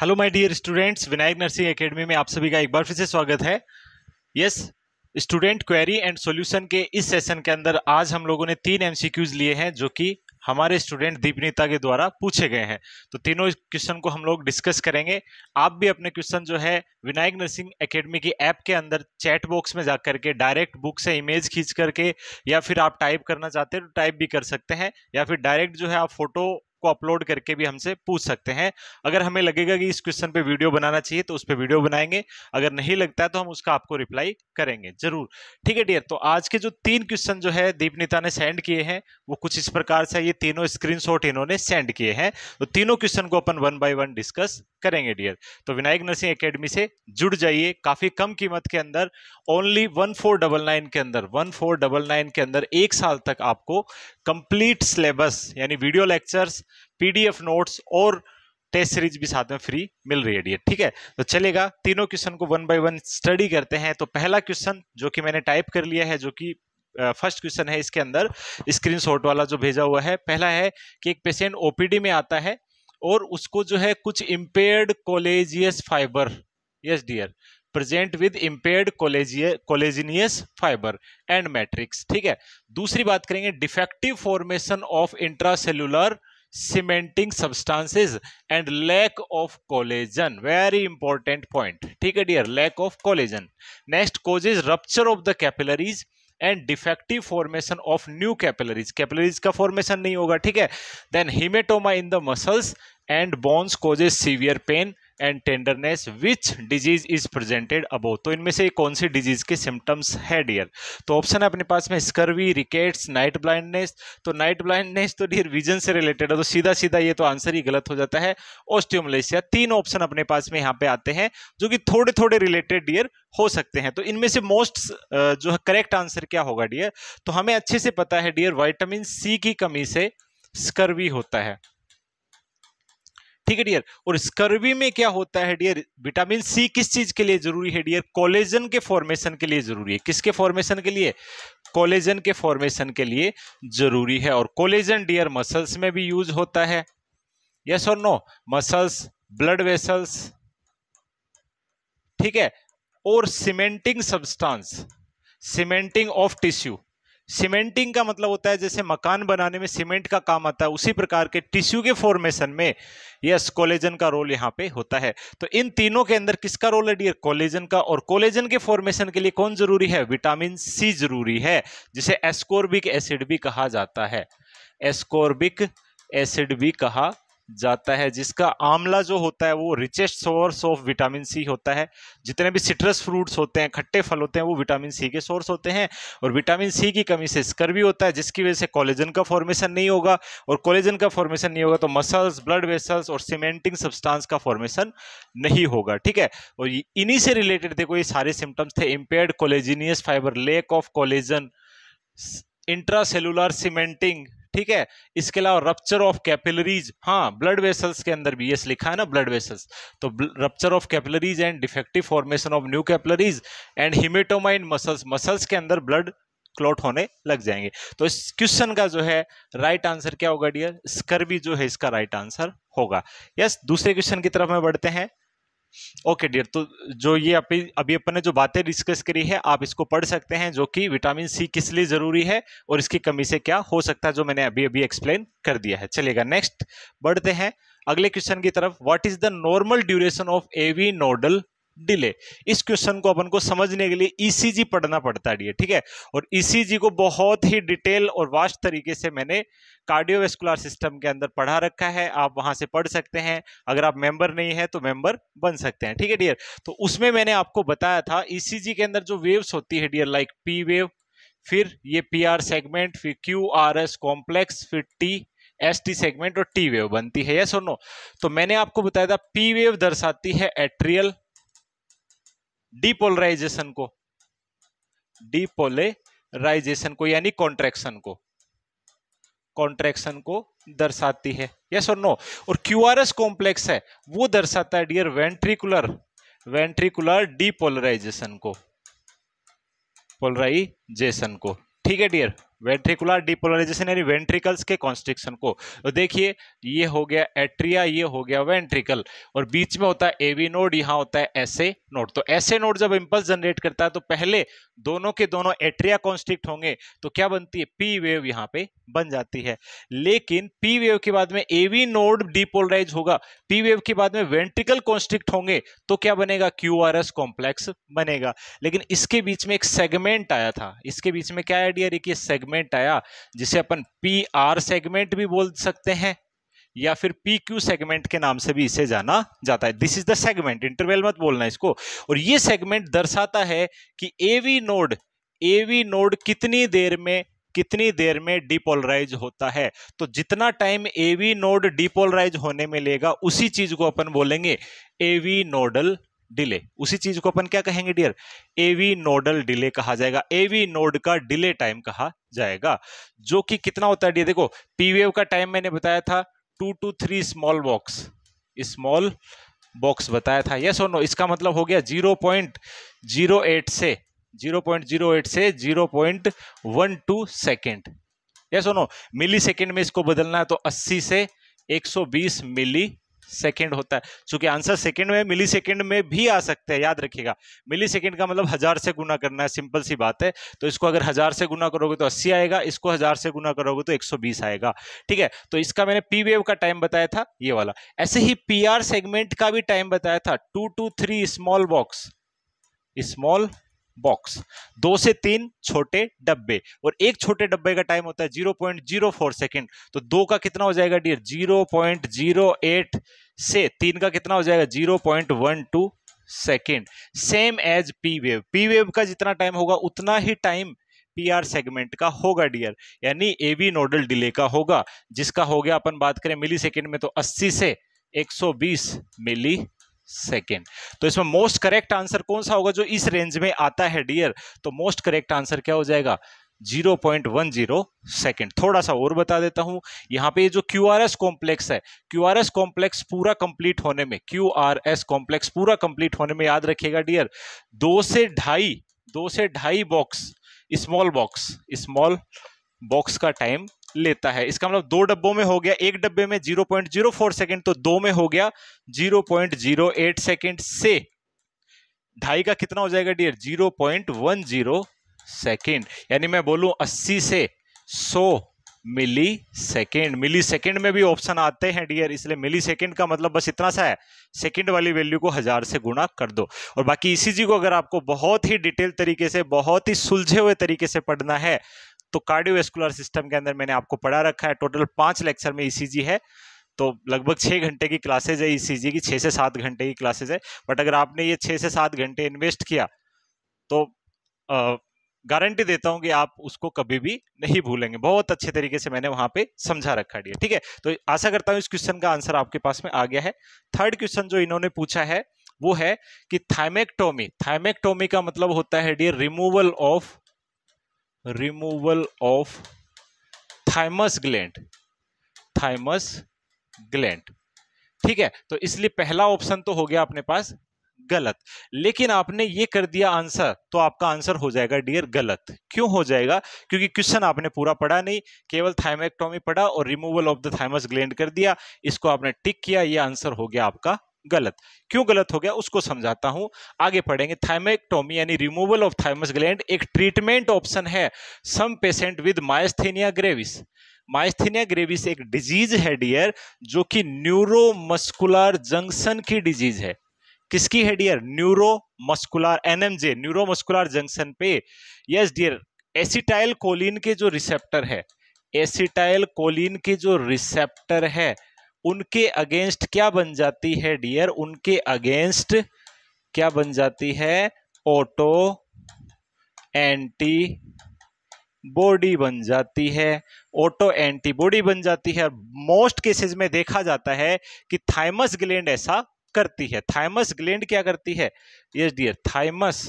hello my dear students Vinayak nursing academy में आप सभी का एक बार फिर से स्वागत है yes student query and solution के इस सेशन के अंदर आज हम लोगों ने तीन एमसीक्यूज लिए हैं जो कि हमारे स्टूडेंट दीपनीता के द्वारा पूछे गए हैं तो तीनों क्वेश्चन को हम लोग डिस्कस करेंगे आप भी अपने क्वेश्चन जो है विनायक नर्सिंग एकेडमी की ऐप के अंदर चैट बॉक्स में जा करके डायरेक्ट बुक से इमेज खींच करके या फिर आप टाइप करना चाहते हैं तो टाइप भी कर सकते हैं या फिर डायरेक्ट जो है आप फोटो को अपलोड करके भी हमसे पूछ सकते हैं अगर हमें लगेगा कि इस क्वेश्चन पे वीडियो बनाना चाहिए तो उस पर वीडियो बनाएंगे अगर नहीं लगता है तो हम उसका आपको रिप्लाई करेंगे जरूर ठीक है डियर तो आज के जो तीन क्वेश्चन जो है दीपनीता ने सेंड किए हैं वो कुछ इस प्रकार से ये तीनों स्क्रीन इन्होंने सेंड किए हैं तो तीनों क्वेश्चन को अपन वन बाई वन डिस्कस करेंगे डियर तो विनायक नर्सिंग अकेडमी से जुड़ जाइए काफी कम कीमत के अंदर only one four double nine के अंदर वन फोर डबल नाइन के अंदर एक साल तक आपको कंप्लीट सिलेबस यानी वीडियो लेक्चर्स पीडीएफ नोट्स और टेस्ट सीरीज भी साथ में फ्री मिल रही है डियर ठीक है तो चलेगा तीनों क्वेश्चन को वन बाय वन स्टडी करते हैं तो पहला क्वेश्चन जो कि मैंने टाइप कर लिया है जो कि फर्स्ट क्वेश्चन है इसके अंदर स्क्रीनशॉट वाला जो भेजा हुआ है पहला है कि एक पेशेंट ओपीडी में आता है और उसको जो है कुछ impaired collagenous fibre yes dear present with impaired collagenous fibre and matrix ठीक है दूसरी बात करेंगे defective formation of intracellular cementing substances and lack of collagen very important point ठीक है dear lack of collagen next causes rupture of the capillaries and defective formation of new capillaries capillaries का formation नहीं होगा ठीक है then haematoma in the muscles and bones causes severe pain and tenderness which disease is presented above तो इनमें से कौन सी डिजीज के सिम्टम्स है डियर तो ऑप्शन है अपने पास में स्कर्वी रिकेट्स नाइट ब्लाइंडनेस तो नाइट ब्लाइंडनेस तो डियर विजन से रिलेटेड है तो सीधा सीधा ये तो आंसर ही गलत हो जाता है ऑस्टियोमलेशिया तीन ऑप्शन अपने पास में यहाँ पे आते हैं जो कि थोड़े थोड़े रिलेटेड डियर हो सकते हैं तो इनमें से मोस्ट जो है करेक्ट आंसर क्या होगा डियर तो हमें अच्छे से पता है डियर वाइटामिन सी की कमी से स्कर्वी होता है ठीक है डियर और स्कर्वी में क्या होता है डियर विटामिन सी किस चीज के लिए जरूरी है डियर कोलेजन के फॉर्मेशन के लिए जरूरी है किसके फॉर्मेशन के लिए कोलेजन के फॉर्मेशन के लिए जरूरी है और कोलेजन डियर मसल्स में भी यूज होता है यस और नो मसल्स ब्लड वेसल्स ठीक है और cementing substance cementing of tissue cementing का मतलब होता है जैसे मकान बनाने में सीमेंट का काम आता है उसी प्रकार के टिश्यू के फॉर्मेशन में यस कोलेजन का रोल यहाँ पे होता है तो इन तीनों के अंदर किसका रोल है डियर कोलेजन का और कोलेजन के फॉर्मेशन के लिए कौन जरूरी है विटामिन सी जरूरी है जिसे एस्कोर्बिक एसिड भी कहा जाता है एस्कोर्बिक एसिड भी कहा जाता है जिसका आमला जो होता है वो richest source of vitamin C होता है जितने भी सिट्रस फ्रूट्स होते हैं खट्टे फल होते हैं वो विटामिन सी के सोर्स होते हैं और विटामिन सी की कमी से स्कर भी होता है जिसकी वजह से कॉलेजन का फॉर्मेशन नहीं होगा और कॉलेजन का फॉर्मेशन नहीं होगा तो मसल्स ब्लड वेसल्स और सीमेंटिंग सब्सटांस का फॉर्मेशन नहीं होगा ठीक है और इन्हीं से रिलेटेड देखो ये सारे सिम्टम्स थे impaired collagenous fibre lack of collagen intracellular cementing ठीक है इसके अलावा रप्चर ऑफ कैपिलरीज हाँ ब्लड वेसल्स के अंदर भी ये लिखा है ना ब्लड वेसल्स तो rupture of capillaries and defective formation of new capillaries and haematoma in muscles muscles के अंदर ब्लड क्लॉट होने लग जाएंगे तो इस क्वेश्चन का जो है राइट आंसर क्या होगा डियर स्कर्वी जो है इसका राइट आंसर होगा यस दूसरे क्वेश्चन की तरफ में बढ़ते हैं ओके डियर तो जो ये अभी अभी अपन ने जो बातें डिस्कस करी है आप इसको पढ़ सकते हैं जो कि विटामिन सी किस लिए ज़रूरी है और इसकी कमी से क्या हो सकता है जो मैंने अभी अभी एक्सप्लेन कर दिया है चलेगा नेक्स्ट बढ़ते हैं अगले क्वेश्चन की तरफ what is the normal duration of AV nodal delay इस क्वेश्चन को अपन को समझने के लिए ईसीजी e पढ़ना पड़ता है ठीक है और ईसीजी e को बहुत ही डिटेल और वास्ट तरीके से मैंने कार्डियोवेस्कुलर सिस्टम के अंदर पढ़ा रखा है आप वहां से पढ़ सकते हैं अगर आप मेंबर नहीं है तो मेंबर बन सकते हैं ठीक है डियर तो उसमें मैंने आपको बताया था ईसीजी e के अंदर जो वेव्स होती है डियर लाइक पी वेव फिर ये पी आर सेगमेंट फिर क्यू आर एस कॉम्प्लेक्स फिर टी एस टी सेगमेंट और टी वेव बनती है यस और नो तो मैंने आपको बताया था पी वेव दर्शाती है एट्रियल डिपोलराइजेशन को डिपोलराइजेशन को यानी कॉन्ट्रेक्शन को कॉन्ट्रेक्शन को दर्शाती है यस और नो और क्यूआरएस कॉम्प्लेक्स है वो दर्शाता है डियर वेंट्रिकुलर वेंट्रिकुलर डिपोलराइजेशन को पोलराइजेशन को ठीक है डियर वेंट्रिकुलर डिपोलराइजेशन यानी वेंट्रिकल्स के कॉन्स्ट्रिक्शन को तो देखिए ये हो गया एट्रिया ये हो गया वेंट्रिकल और बीच में होता है एवी नोड यहाँ होता है ऐसे नोड तो ऐसे नोड जब इम्पल्स जनरेट करता है तो पहले दोनों के दोनों एट्रिया कॉन्स्ट्रिक्ट होंगे तो क्या बनती है पी वेव यहाँ पे बन जाती है लेकिन पी वेव के बाद में एवी नोड डिपोलराइज होगा पी वेव के बाद में वेंट्रिकल कॉन्स्ट्रिक्ट होंगे तो क्या बनेगा क्यू आर एस कॉम्प्लेक्स बनेगा लेकिन इसके बीच में एक सेगमेंट आया था इसके बीच में क्या आइडिया रही कि सेगमेंट सेगमेंट आया जिसे अपन पी आर सेगमेंट भी बोल सकते हैं या फिर पी क्यू सेगमेंट के नाम से भी इसे जाना जाता है this is the segment interval मत बोलना इसको और ये सेगमेंट दर्शाता है कि एवी नोड एवी नोड कितनी देर में कितनी देर में डिपोलराइज होता है तो जितना टाइम एवी नोड डिपोलराइज होने में लेगा उसी चीज को अपन बोलेंगे एवी नोडल डिले उसी चीज को अपन क्या कहेंगे डियर एवी नोडल डिले कहा जाएगा एवी नोड का डिले टाइम कहा जाएगा जो कि कितना होता है डियर देखो पीवेव का टाइम मैंने बताया था two to three small box small box बताया था यस और नो इसका मतलब हो गया जीरो पॉइंट जीरो एट से जीरो पॉइंट जीरो एट से zero point one two second yes और नो मिली सेकेंड में इसको बदलना है तो अस्सी से एक सौ बीस मिली सेकेंड होता है चूंकि आंसर सेकेंड में मिली सेकेंड में भी आ सकते हैं याद रखिएगा मिली सेकेंड का मतलब हज़ार से गुना करना है सिंपल सी बात है तो इसको अगर हज़ार से गुना करोगे तो अस्सी आएगा इसको हज़ार से गुना करोगे तो एक आएगा ठीक है तो इसका मैंने पी वेव का टाइम बताया था ये वाला ऐसे ही पी सेगमेंट का भी टाइम बताया था two to three small box small box दो से तीन छोटे डब्बे और एक छोटे डब्बे का टाइम होता है zero point zero four second तो दो का कितना हो जाएगा dear zero point zero eight से तीन का कितना हो जाएगा zero point one two second same as P wave P wave का जितना टाइम होगा उतना ही टाइम पीआर सेगमेंट का होगा डियर यानी एवी नोडल डिले का होगा जिसका हो गया अपन बात करें मिली सेकेंड में तो अस्सी से बीस मिली सेकेंड तो इसमें मोस्ट करेक्ट आंसर कौन सा होगा जो इस रेंज में आता है डियर तो मोस्ट करेक्ट आंसर क्या हो जाएगा 0.10 सेकंड थोड़ा सा और बता देता हूं यहां पे ये जो क्यू आर एस कॉम्प्लेक्स है क्यू आर एस कॉम्प्लेक्स पूरा कंप्लीट होने में क्यू आर एस कॉम्प्लेक्स पूरा कंप्लीट होने में याद रखिएगा डियर दो से ढाई दो से ढाई box small box small box का टाइम लेता है इसका मतलब दो डब्बों में हो गया एक डब्बे में 0.04 सेकेंड तो दो में हो गया 0.08 सेकेंड से ढाई का कितना हो जाएगा डियर 0.10 सेकेंड यानी मैं बोलूं 80 से 100 मिली सेकेंड मिली सेकेंड में भी ऑप्शन आते हैं डियर इसलिए मिली सेकेंड का मतलब बस इतना सा है सेकेंड वाली वैल्यू को हज़ार से गुणा कर दो और बाकी इसी को अगर आपको बहुत ही डिटेल तरीके से बहुत ही सुलझे हुए तरीके से पढ़ना है तो कार्डियोवेस्कुलर सिस्टम के अंदर मैंने आपको पढ़ा रखा है टोटल पांच लेक्चर में ईसीजी e है तो लगभग छः घंटे की क्लासेज है ईसीजी e की छः से सात घंटे की क्लासेज है बट अगर आपने ये छः से सात घंटे इन्वेस्ट किया तो गारंटी देता हूँ कि आप उसको कभी भी नहीं भूलेंगे बहुत अच्छे तरीके से मैंने वहाँ पे समझा रखा है ठीक है तो आशा करता हूँ इस क्वेश्चन का आंसर आपके पास में आ गया है थर्ड क्वेश्चन जो इन्होंने पूछा है वो है कि थाइमेक्टोमी थाइमेक्टोमी का मतलब होता है dear removal of removal of thymus gland thymus gland ठीक है तो इसलिए पहला ऑप्शन तो हो गया अपने पास गलत लेकिन आपने ये कर दिया आंसर तो आपका आंसर हो जाएगा डियर गलत क्यों हो जाएगा क्योंकि क्वेश्चन आपने पूरा पढ़ा नहीं केवल थाइमेक्टोमी पढ़ा और removal of the thymus gland कर दिया इसको आपने टिक किया ये आंसर हो गया आपका गलत क्यों गलत हो गया उसको समझाता हूं आगे पढ़ेंगे थायमेक्टोमी यानी रिमूवल ऑफ थाइमस ग्लैंड एक ट्रीटमेंट ऑप्शन है some patient with myasthenia gravis myasthenia gravis एक डिजीज है डियर जो कि न्यूरोमस्कुलर जंक्शन की डिजीज है किसकी है dear neuromuscular NMJ neuromuscular junction पे यस डियर एसिटाइल कोलिन के जो रिसेप्टर है एसिटाइल कोलिन के जो रिसेप्टर है उनके अगेंस्ट क्या बन जाती है डियर उनके अगेंस्ट क्या बन जाती है ऑटो एंटी बॉडी बन जाती है ऑटो एंटीबॉडी बन जाती है मोस्ट केसेस में देखा जाता है कि थाइमस ग्लैंड ऐसा करती है थाइमस ग्लैंड क्या करती है यस डियर थाइमस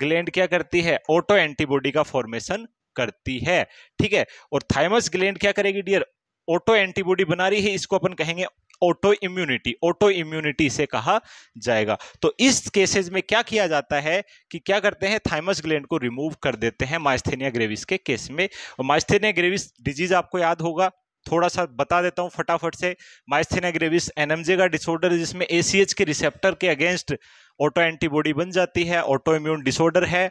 ग्लैंड क्या करती है ऑटो एंटीबॉडी का फॉर्मेशन करती है ठीक है और थाइमस ग्लैंड क्या करेगी डियर ऑटो एंटीबॉडी बना रही है इसको अपन कहेंगे ऑटो इम्यूनिटी ऑटो इम्यूनिटी से कहा जाएगा तो इस केसेस में क्या किया जाता है कि क्या करते हैं थाइमस ग्लैंड को रिमूव कर देते हैं माइस्थेनिया ग्रेविस के केस में और माइस्थेनिया ग्रेविस डिजीज आपको याद होगा थोड़ा सा बता देता हूँ फटाफट से माइस्थेनिया ग्रेविस एनएमजे का डिसऑर्डर है जिसमें एसीएच के रिसेप्टर के अगेंस्ट ऑटो एंटीबॉडी बन जाती है ऑटो इम्यून डिसऑर्डर है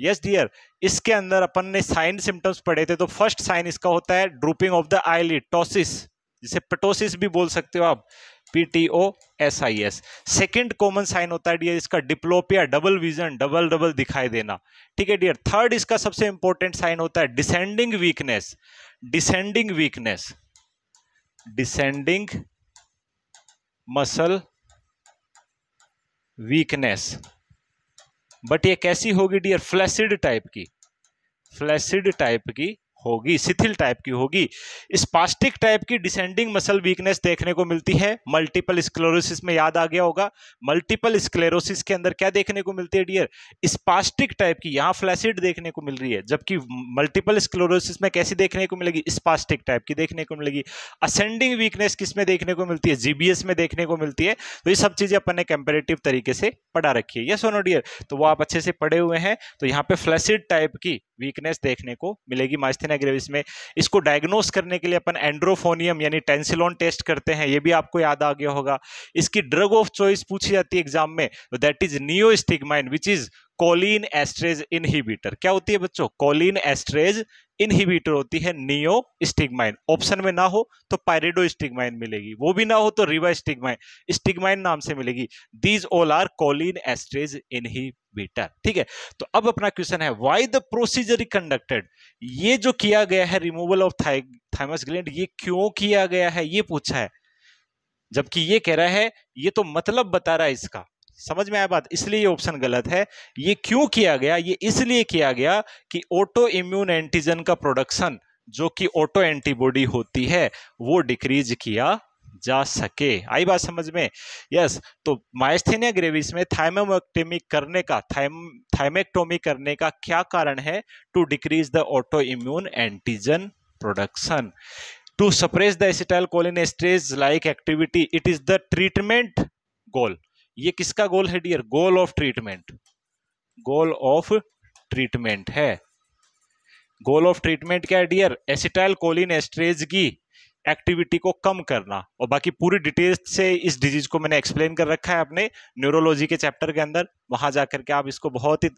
यस डियर इसके अंदर अपन ने साइन सिम्टम्स पढ़े थे तो फर्स्ट साइन इसका होता है drooping of the eyelid ptosis जिसे पटोसिस भी बोल सकते हो आप P T O S I S second common sign होता है डियर इसका diplopia double vision double double दिखाई देना ठीक है डियर थर्ड इसका सबसे इंपॉर्टेंट साइन होता है descending weakness descending weakness descending muscle weakness but ये कैसी होगी डियर फ्लैसिड टाइप की फ्लैसिड टाइप की होगी शिथिल टाइप की होगी स्पास्टिक टाइप की डिसेंडिंग मसल वीकनेस देखने को मिलती है मल्टीपल स्क्लेरोसिस में याद आ गया होगा मल्टीपल स्क्लेरोसिस के अंदर क्या देखने को मिलती है डियर स्पास्टिक टाइप की यहाँ फ्लैसिड देखने को मिल रही है जबकि मल्टीपल स्क्लेरोसिस में कैसी देखने को मिलेगी स्पास्टिक टाइप की देखने को मिलेगी असेंडिंग वीकनेस किस में देखने को मिलती है जीबीएस में देखने को मिलती है तो ये सब चीज़ें अपन ने कंपेरेटिव तरीके से पढ़ा रखी है यस ओनो डियर तो वो आप अच्छे से पढ़े हुए हैं तो यहाँ पे फ्लैसिड टाइप की वीकनेस देखने को मिलेगी माइस्थिन रेटिना ग्रेविस में इसको डायग्नोस करने के लिए अपन एंड्रोफोनियम यानी टेंसिलोन टेस्ट करते हैं ये भी आपको याद आ गया होगा इसकी ड्रग ऑफ चॉइस पूछी जाती है एग्जाम में that is neostigmine which is cholinesterase inhibitor क्या होती है बच्चों कोलिन एस्ट्रेज इनहिबिटर होती है नियो स्टिग्माइन ऑप्शन में ना हो तो पायरेडो स्टिग्माइन मिलेगी वो भी ना हो तो रिवा स्टिग्माइन स्टिग्माइन नाम से मिलेगी these all are cholinesterase inhibitor better ठीक है तो अब अपना क्वेश्चन है वाई द प्रोसीजर कंडक्टेड ये जो किया गया है रिमूवल ऑफ थाइमस ग्लैंड ये क्यों किया गया है ये पूछा है जबकि ये कह रहा है ये तो मतलब बता रहा है इसका समझ में आया बात इसलिए ये ऑप्शन गलत है ये क्यों किया गया ये इसलिए किया गया कि ऑटो इम्यून एंटीजन का प्रोडक्शन जो कि ऑटो एंटीबॉडी होती है वो डिक्रीज किया जा सके आई बात समझ में यस तो माइस्थेनिया ग्रेविस में थाइमोमेक्टेमी करने का थाइमेक्टोमी करने का क्या कारण है to decrease the autoimmune antigen production to suppress the acetylcholine cholinesterase like activity it is the treatment goal ये किसका गोल है dear goal of treatment goal of treatment है गोल ऑफ ट्रीटमेंट क्या है dear acetylcholinesterase की activity को कम करना और बाकी पूरी डिटेल से इस डिजीज को मैंने एक्सप्लेन कर रखा है अपने न्यूरोलॉजी के चैप्टर के अंदर वहां जाकर के आप इसको बहुत ही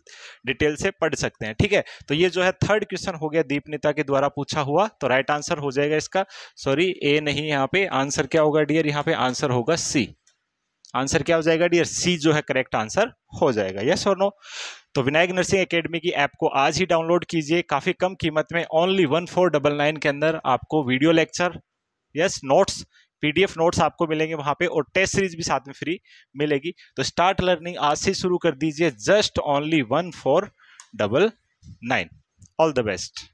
डिटेल से पढ़ सकते हैं ठीक है तो ये जो है थर्ड क्वेश्चन हो गया दीपनीता के द्वारा पूछा हुआ तो राइट आंसर हो जाएगा इसका सॉरी ए नहीं यहाँ पे आंसर क्या होगा डियर यहाँ पे आंसर होगा सी आंसर क्या हो जाएगा डियर सी जो है करेक्ट आंसर हो जाएगा यस और नो तो विनायक नर्सिंग एकेडमी की ऐप को आज ही डाउनलोड कीजिए काफ़ी कम कीमत में only one four double nine के अंदर आपको video lecture yes notes PDF notes आपको मिलेंगे वहां पे और टेस्ट सीरीज भी साथ में फ्री मिलेगी तो स्टार्ट लर्निंग आज से शुरू कर दीजिए just only one four double nine all the best